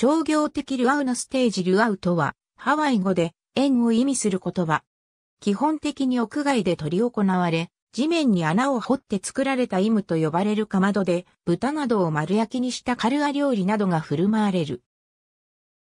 商業的ルアウのステージルアウとは、ハワイ語で、円を意味する言葉。基本的に屋外で取り行われ、地面に穴を掘って作られたイムと呼ばれるかまどで、豚などを丸焼きにしたカルア料理などが振る舞われる。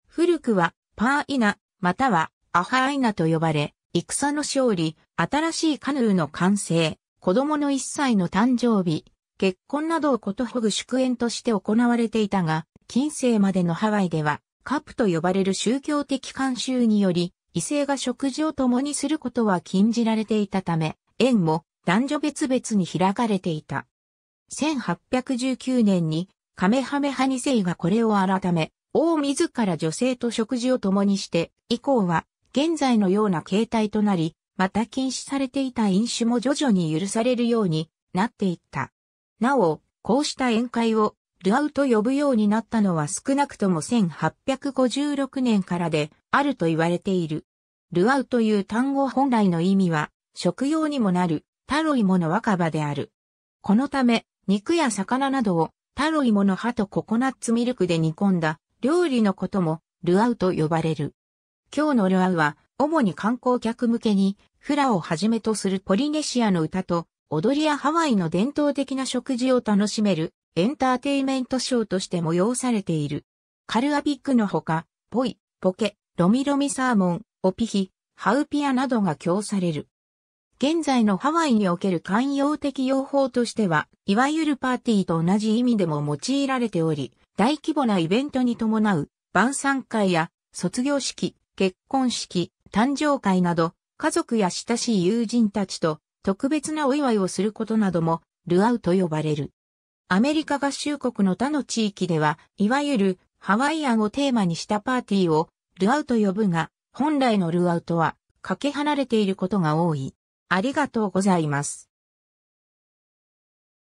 古くは、パーイナ、または、アハアイナと呼ばれ、戦の勝利、新しいカヌーの完成、子供の一歳の誕生日、結婚などをことほぐ祝宴として行われていたが、近世までのハワイでは、カプと呼ばれる宗教的慣習により、異性が食事を共にすることは禁じられていたため、縁も男女別々に開かれていた。1819年にカメハメハセ世がこれを改め、王自ら女性と食事を共にして、以降は現在のような形態となり、また禁止されていた飲酒も徐々に許されるようになっていった。なお、こうした宴会をルアウと呼ぶようになったのは少なくとも1856年からであると言われている。ルアウという単語本来の意味は食用にもなるタロイモの若葉である。このため肉や魚などをタロイモの葉とココナッツミルクで煮込んだ料理のこともルアウと呼ばれる。今日のルアウは主に観光客向けにフラをはじめとするポリネシアの歌と踊りやハワイの伝統的な食事を楽しめるエンターテイメントショーとして催されている。カルアビックのほか、ポイ、ポケ、ロミロミサーモン、オピヒ、ハウピアなどが供される。現在のハワイにおける慣用的用法としては、いわゆるパーティーと同じ意味でも用いられており、大規模なイベントに伴う晩餐会や卒業式、結婚式、誕生会など、家族や親しい友人たちと特別なお祝いをすることなども、ルアウと呼ばれる。アメリカ合衆国の他の地域では、いわゆるハワイアンをテーマにしたパーティーをルアウと呼ぶが、本来のルアウとはかけ離れていることが多い。ありがとうございます。